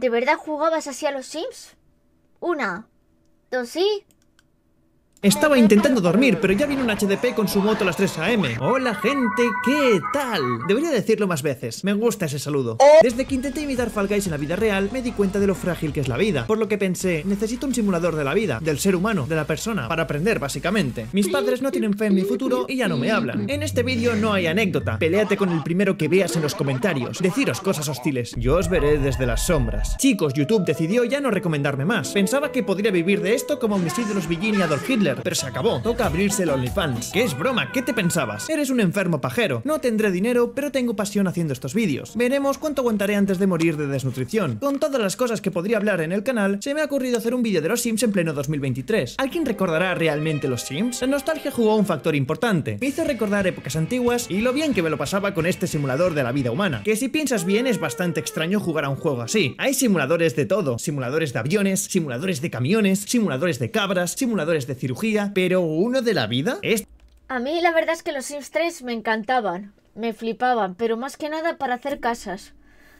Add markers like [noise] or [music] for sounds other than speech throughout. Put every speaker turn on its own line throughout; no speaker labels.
¿De verdad jugabas así a los Sims? Una, dos y...
Estaba intentando dormir, pero ya vino un HDP con su moto a las 3 a.m. Hola gente, ¿qué tal? Debería decirlo más veces, me gusta ese saludo. Desde que intenté imitar Fall en la vida real, me di cuenta de lo frágil que es la vida, por lo que pensé, necesito un simulador de la vida, del ser humano, de la persona, para aprender básicamente. Mis padres no tienen fe en mi futuro y ya no me hablan. En este vídeo no hay anécdota, peleate con el primero que veas en los comentarios, deciros cosas hostiles, yo os veré desde las sombras. Chicos, YouTube decidió ya no recomendarme más, pensaba que podría vivir de esto como mis ídolos Virginia y Adolf Hitler, pero se acabó. Toca abrirse el OnlyFans. ¿Qué es broma? ¿Qué te pensabas? Eres un enfermo pajero. No tendré dinero, pero tengo pasión haciendo estos vídeos. Veremos cuánto aguantaré antes de morir de desnutrición. Con todas las cosas que podría hablar en el canal, se me ha ocurrido hacer un vídeo de los Sims en pleno 2023. ¿Alguien recordará realmente los Sims? La nostalgia jugó un factor importante. Me hizo recordar épocas antiguas y lo bien que me lo pasaba con este simulador de la vida humana. Que si piensas bien es bastante extraño jugar a un juego así. Hay simuladores de todo. Simuladores de aviones, simuladores de camiones, simuladores de cabras, simuladores de cirujanos pero uno de la vida es...
A mí la verdad es que los Sims 3 me encantaban, me flipaban, pero más que nada para hacer casas.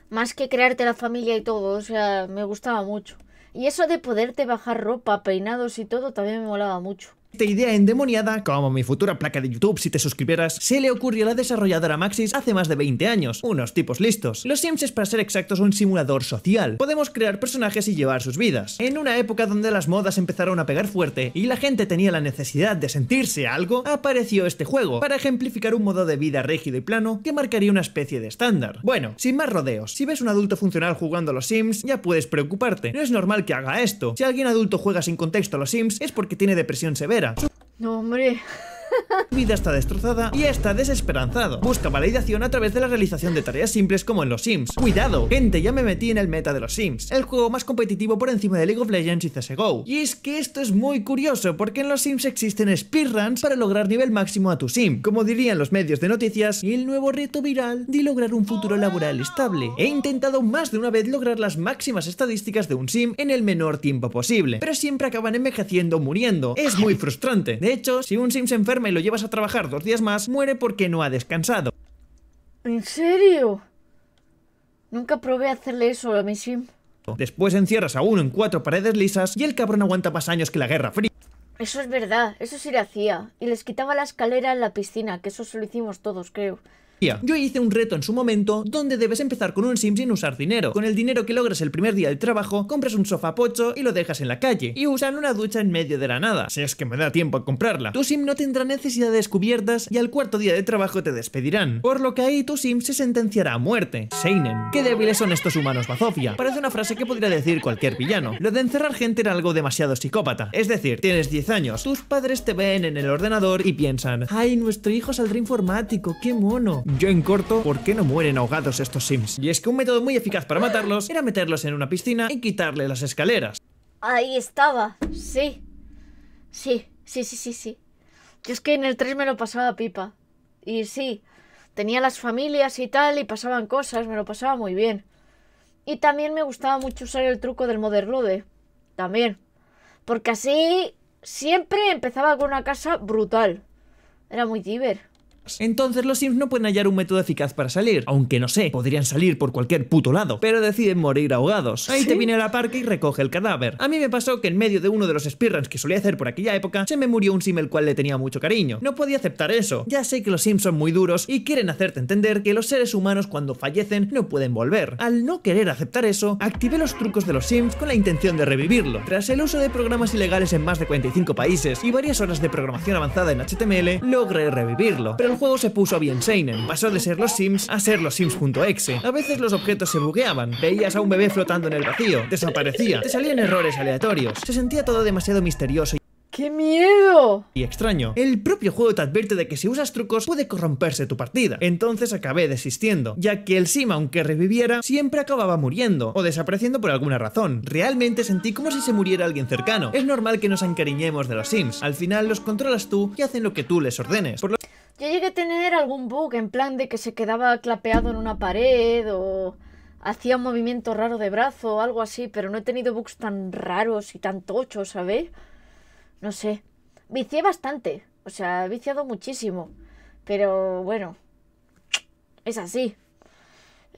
Más que crearte la familia y todo, o sea, me gustaba mucho. Y eso de poderte bajar ropa, peinados y todo también me molaba mucho.
Esta idea endemoniada, como mi futura placa de YouTube si te suscribieras, se le ocurrió a la desarrolladora Maxis hace más de 20 años. Unos tipos listos. Los Sims es para ser exactos un simulador social. Podemos crear personajes y llevar sus vidas. En una época donde las modas empezaron a pegar fuerte y la gente tenía la necesidad de sentirse algo, apareció este juego para ejemplificar un modo de vida rígido y plano que marcaría una especie de estándar. Bueno, sin más rodeos, si ves un adulto funcional jugando a los Sims, ya puedes preocuparte. No es normal que haga esto. Si alguien adulto juega sin contexto a los Sims es porque tiene depresión severa eran. No, hombre. [laughs] vida está destrozada y está desesperanzado. Busca validación a través de la realización de tareas simples como en los Sims. ¡Cuidado! Gente, ya me metí en el meta de los Sims, el juego más competitivo por encima de League of Legends y CSGO. Y es que esto es muy curioso, porque en los Sims existen speedruns para lograr nivel máximo a tu Sim. Como dirían los medios de noticias, y el nuevo reto viral de lograr un futuro laboral estable. He intentado más de una vez lograr las máximas estadísticas de un Sim en el menor tiempo posible, pero siempre acaban envejeciendo o muriendo. Es muy frustrante. De hecho, si un Sim se enferma me lo llevas a trabajar dos días más, muere porque no ha descansado.
¿En serio? Nunca probé hacerle eso a mi sim.
Después encierras a uno en cuatro paredes lisas y el cabrón aguanta más años que la Guerra Fría.
Eso es verdad, eso sí le hacía. Y les quitaba la escalera en la piscina, que eso se lo hicimos todos, creo.
Yo hice un reto en su momento donde debes empezar con un sim sin usar dinero. Con el dinero que logras el primer día de trabajo, compras un sofá pocho y lo dejas en la calle. Y usan una ducha en medio de la nada, si es que me da tiempo a comprarla. Tu sim no tendrá necesidades cubiertas y al cuarto día de trabajo te despedirán. Por lo que ahí tu sim se sentenciará a muerte. Seinen. Qué débiles son estos humanos, Bazofia. Parece una frase que podría decir cualquier villano. Lo de encerrar gente era algo demasiado psicópata. Es decir, tienes 10 años, tus padres te ven en el ordenador y piensan, ay, nuestro hijo saldrá informático, qué mono yo en corto, ¿por qué no mueren ahogados estos sims? Y es que un método muy eficaz para matarlos era meterlos en una piscina y quitarle las escaleras.
Ahí estaba, sí. Sí, sí, sí, sí, sí. Yo es que en el 3 me lo pasaba pipa. Y sí, tenía las familias y tal, y pasaban cosas, me lo pasaba muy bien. Y también me gustaba mucho usar el truco del Motherlode. También. Porque así siempre empezaba con una casa brutal. Era muy tíber
entonces los Sims no pueden hallar un método eficaz para salir, aunque no sé, podrían salir por cualquier puto lado, pero deciden morir ahogados. Ahí te viene la parque y recoge el cadáver. A mí me pasó que en medio de uno de los speedruns que solía hacer por aquella época, se me murió un Sim el cual le tenía mucho cariño. No podía aceptar eso. Ya sé que los Sims son muy duros y quieren hacerte entender que los seres humanos cuando fallecen no pueden volver. Al no querer aceptar eso, activé los trucos de los Sims con la intención de revivirlo. Tras el uso de programas ilegales en más de 45 países y varias horas de programación avanzada en HTML, logré revivirlo. Pero juego se puso bien seinen, pasó de ser los Sims a ser los Sims.exe. A veces los objetos se bugueaban, veías a un bebé flotando en el vacío, desaparecía, te salían errores aleatorios, se sentía todo demasiado misterioso y ¡Qué miedo! Y extraño, el propio juego te advierte de que si usas trucos puede corromperse tu partida. Entonces acabé desistiendo, ya que el Sim, aunque reviviera, siempre acababa muriendo o desapareciendo por alguna razón. Realmente sentí como si se muriera alguien cercano. Es normal que nos encariñemos de los Sims. Al final los controlas tú y hacen lo que tú les ordenes. Por
yo llegué a tener algún bug en plan de que se quedaba clapeado en una pared o hacía un movimiento raro de brazo o algo así, pero no he tenido bugs tan raros y tan tochos, ¿sabes? No sé. Vicié bastante, o sea, he viciado muchísimo, pero bueno, es así.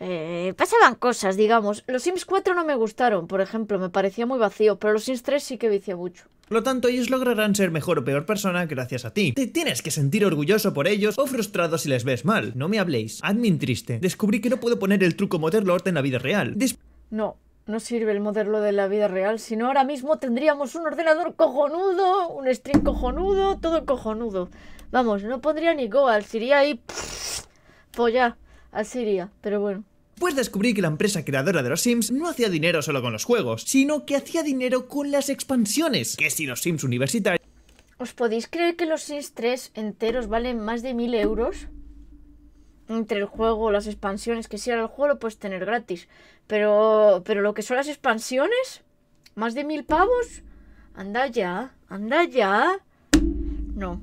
Eh, pasaban cosas, digamos. Los Sims 4 no me gustaron, por ejemplo, me parecía muy vacío, pero los Sims 3 sí que vicia mucho.
Por lo tanto, ellos lograrán ser mejor o peor persona gracias a ti. Te tienes que sentir orgulloso por ellos o frustrado si les ves mal. No me habléis. Admin triste. Descubrí que no puedo poner el truco Modern Lord en la vida real.
no, no sirve el modelo de la vida real, sino ahora mismo tendríamos un ordenador cojonudo, un stream cojonudo, todo cojonudo. Vamos, no pondría ni Goals, iría ahí... Pff, ya, así iría, pero bueno
pues descubrí que la empresa creadora de los Sims no hacía dinero solo con los juegos, sino que hacía dinero con las expansiones, que si los Sims universitarios...
¿Os podéis creer que los Sims 3 enteros valen más de 1000 euros? Entre el juego, las expansiones, que si era el juego lo puedes tener gratis. Pero, pero lo que son las expansiones, más de 1000 pavos, anda ya, anda ya. No.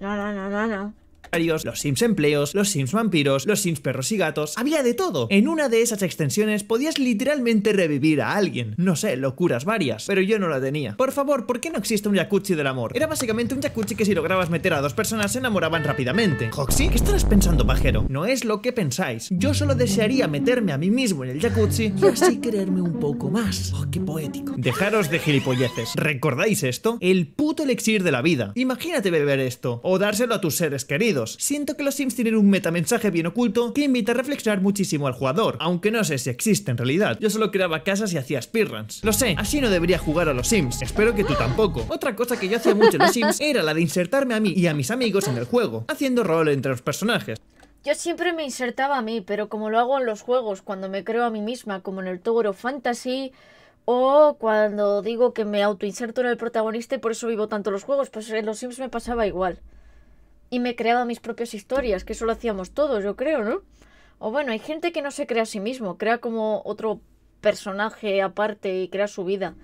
No, no, no, no, no
los Sims empleos, los Sims vampiros, los Sims perros y gatos, había de todo. En una de esas extensiones podías literalmente revivir a alguien. No sé, locuras varias, pero yo no la tenía. Por favor, ¿por qué no existe un jacuzzi del amor? Era básicamente un jacuzzi que si lograbas meter a dos personas se enamoraban rápidamente. ¿Hoxy? ¿Qué estás pensando, pajero? No es lo que pensáis. Yo solo desearía meterme a mí mismo en el jacuzzi y así quererme un poco más. Oh, qué poético. Dejaros de gilipolleces. ¿Recordáis esto? El puto elixir de la vida. Imagínate beber esto o dárselo a tus seres queridos Siento que los Sims tienen un metamensaje bien oculto que invita a reflexionar muchísimo al jugador, aunque no sé si existe en realidad. Yo solo creaba casas y hacía speedruns. Lo sé, así no debería jugar a los Sims. Espero que tú tampoco. Otra cosa que yo hacía mucho en los Sims era la de insertarme a mí y a mis amigos en el juego, haciendo rol entre los personajes.
Yo siempre me insertaba a mí, pero como lo hago en los juegos, cuando me creo a mí misma, como en el Togoro Fantasy, o cuando digo que me autoinserto en el protagonista y por eso vivo tanto los juegos, pues en los Sims me pasaba igual y me creaba mis propias historias, que eso lo hacíamos todos, yo creo, ¿no? O bueno, hay gente que no se crea a sí mismo, crea como otro personaje aparte y crea su vida.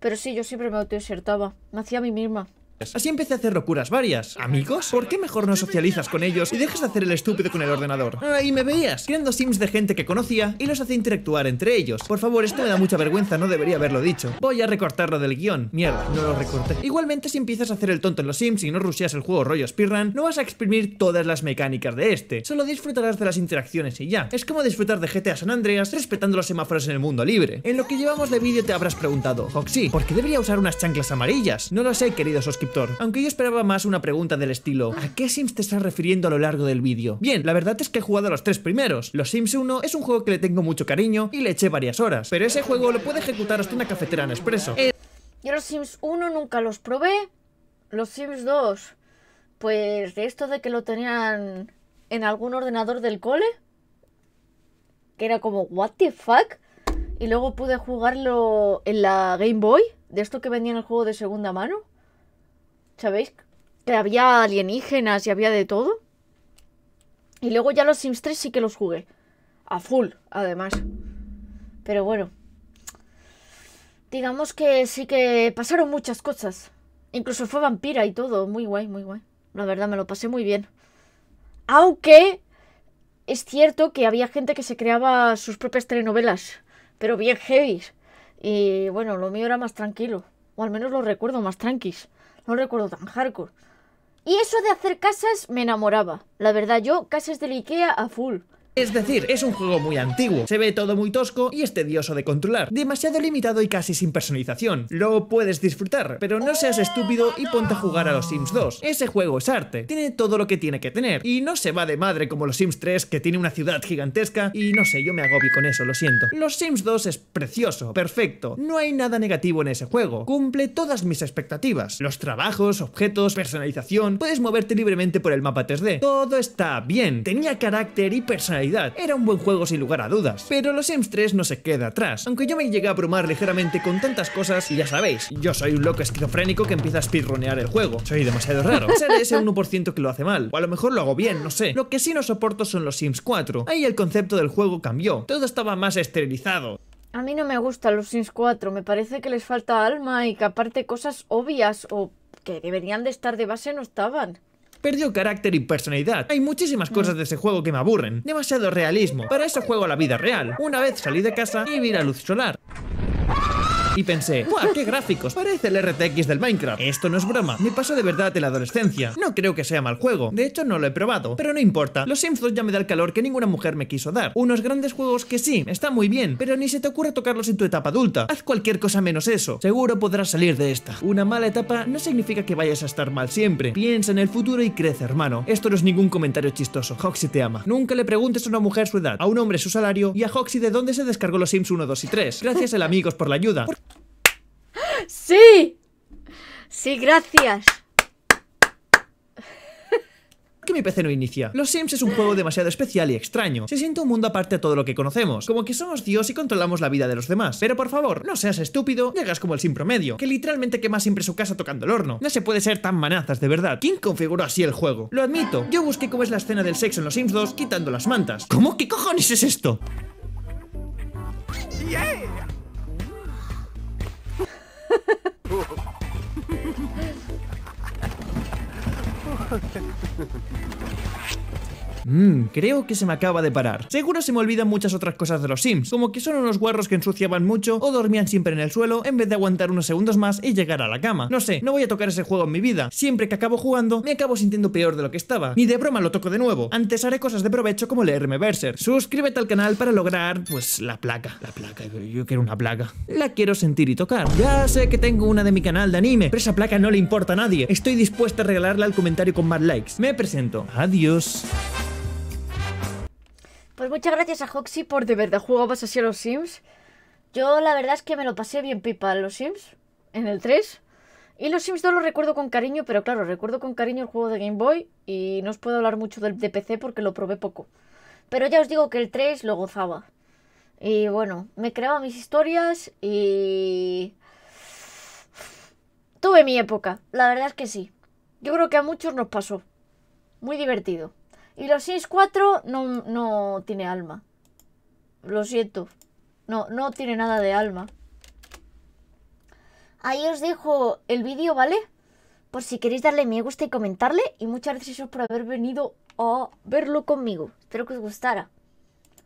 Pero sí, yo siempre me autoinsertaba, me hacía a mí misma.
Así empecé a hacer locuras varias. ¿Amigos? ¿Por qué mejor no socializas con ellos y dejas de hacer el estúpido con el ordenador? Ah, y me veías, creando sims de gente que conocía y los hacía interactuar entre ellos. Por favor, esto me da mucha vergüenza, no debería haberlo dicho. Voy a recortarlo del guión. Mierda, no lo recorté. Igualmente, si empiezas a hacer el tonto en los sims y no rusheas el juego rollo Spirran, no vas a exprimir todas las mecánicas de este. Solo disfrutarás de las interacciones y ya. Es como disfrutar de GTA San Andreas respetando los semáforos en el mundo libre. En lo que llevamos de vídeo te habrás preguntado, Hoxy, ¿por qué debería usar unas chanclas amarillas? No lo sé, queridos suscriptores aunque yo esperaba más una pregunta del estilo ¿A qué Sims te estás refiriendo a lo largo del vídeo? Bien, la verdad es que he jugado a los tres primeros. Los Sims 1 es un juego que le tengo mucho cariño y le eché varias horas, pero ese juego lo puede ejecutar hasta una cafetera en expreso. Eh,
yo los Sims 1 nunca los probé, los Sims 2, pues de esto de que lo tenían en algún ordenador del cole, que era como, what the fuck? Y luego pude jugarlo en la Game Boy, de esto que vendían el juego de segunda mano. ¿Sabéis? Que había alienígenas y había de todo. Y luego ya los Sims 3 sí que los jugué. A full, además. Pero bueno. Digamos que sí que pasaron muchas cosas. Incluso fue vampira y todo. Muy guay, muy guay. La verdad, me lo pasé muy bien. Aunque es cierto que había gente que se creaba sus propias telenovelas. Pero bien heavy. Y bueno, lo mío era más tranquilo. O al menos lo recuerdo más tranquis. No recuerdo tan hardcore. Y eso de hacer casas me enamoraba. La verdad, yo casas del Ikea a full. Es
decir, es un juego muy antiguo, se ve todo muy tosco y es tedioso de controlar, demasiado limitado y casi sin personalización. Lo puedes disfrutar, pero no seas estúpido y ponte a jugar a los Sims 2. Ese juego es arte, tiene todo lo que tiene que tener, y no se va de madre como los Sims 3 que tiene una ciudad gigantesca y no sé, yo me agobio con eso, lo siento. Los Sims 2 es precioso, perfecto, no hay nada negativo en ese juego, cumple todas mis expectativas, los trabajos, objetos, personalización, puedes moverte libremente por el mapa 3D, todo está bien, tenía carácter y personalización era un buen juego sin lugar a dudas, pero los Sims 3 no se queda atrás. Aunque yo me llegué a abrumar ligeramente con tantas cosas, y ya sabéis, yo soy un loco esquizofrénico que empieza a espirronear el juego. Soy demasiado raro. Seré [laughs] ese 1% que lo hace mal, o a lo mejor lo hago bien, no sé. Lo que sí no soporto son los Sims 4. Ahí el concepto del juego cambió. Todo estaba más esterilizado.
A mí no me gustan los Sims 4, me parece que les falta alma y que aparte cosas obvias o que deberían de estar de base no estaban
perdió carácter y personalidad. Hay muchísimas mm. cosas de ese juego que me aburren. Demasiado realismo. Para eso juego a la vida real. Una vez salí de casa y vi la luz solar. [laughs] Y pensé, ¡buah, qué gráficos! Parece el RTX del Minecraft. Esto no es broma, me pasó de verdad en la adolescencia. No creo que sea mal juego, de hecho no lo he probado, pero no importa. Los Sims 2 ya me da el calor que ninguna mujer me quiso dar. Unos grandes juegos que sí, están muy bien, pero ni se te ocurre tocarlos en tu etapa adulta. Haz cualquier cosa menos eso, seguro podrás salir de esta. Una mala etapa no significa que vayas a estar mal siempre. Piensa en el futuro y crece, hermano. Esto no es ningún comentario chistoso, Hoxie te ama. Nunca le preguntes a una mujer su edad, a un hombre su salario y a Hoxie de dónde se descargó los Sims 1, 2 y 3. Gracias el amigos por la ayuda.
Sí. Sí, gracias.
Que mi PC no inicia. Los Sims es un juego demasiado especial y extraño. Se siente un mundo aparte de todo lo que conocemos. Como que somos Dios y controlamos la vida de los demás. Pero por favor, no seas estúpido, llegas como el Sim promedio, que literalmente quema siempre su casa tocando el horno. No se puede ser tan manazas, de verdad. ¿Quién configuró así el juego? Lo admito, yo busqué cómo es la escena del sexo en los Sims 2 quitando las mantas. ¿Cómo? ¿Qué cojones es esto?
Yeah. Okay. [laughs]
Mmm, creo que se me acaba de parar. Seguro se me olvidan muchas otras cosas de los Sims, como que son unos guarros que ensuciaban mucho o dormían siempre en el suelo en vez de aguantar unos segundos más y llegar a la cama. No sé, no voy a tocar ese juego en mi vida. Siempre que acabo jugando, me acabo sintiendo peor de lo que estaba. Ni de broma lo toco de nuevo. Antes haré cosas de provecho como leerme Berser. Suscríbete al canal para lograr, pues, la placa. La placa, yo quiero una placa. La quiero sentir y tocar. Ya sé que tengo una de mi canal de anime, pero esa placa no le importa a nadie. Estoy dispuesta a regalarla al comentario con más likes. Me presento. Adiós.
Pues muchas gracias a Hoxy por de verdad jugabas así a los Sims. Yo la verdad es que me lo pasé bien pipa en los Sims, en el 3. Y los Sims 2 los recuerdo con cariño, pero claro, recuerdo con cariño el juego de Game Boy y no os puedo hablar mucho del de PC porque lo probé poco. Pero ya os digo que el 3 lo gozaba. Y bueno, me creaba mis historias y... Tuve mi época, la verdad es que sí. Yo creo que a muchos nos pasó. Muy divertido. Y los 6-4 no, no tiene alma. Lo siento. No, no tiene nada de alma. Ahí os dejo el vídeo, ¿vale? Por si queréis darle me gusta y comentarle. Y muchas gracias por haber venido a verlo conmigo. Espero que os gustara.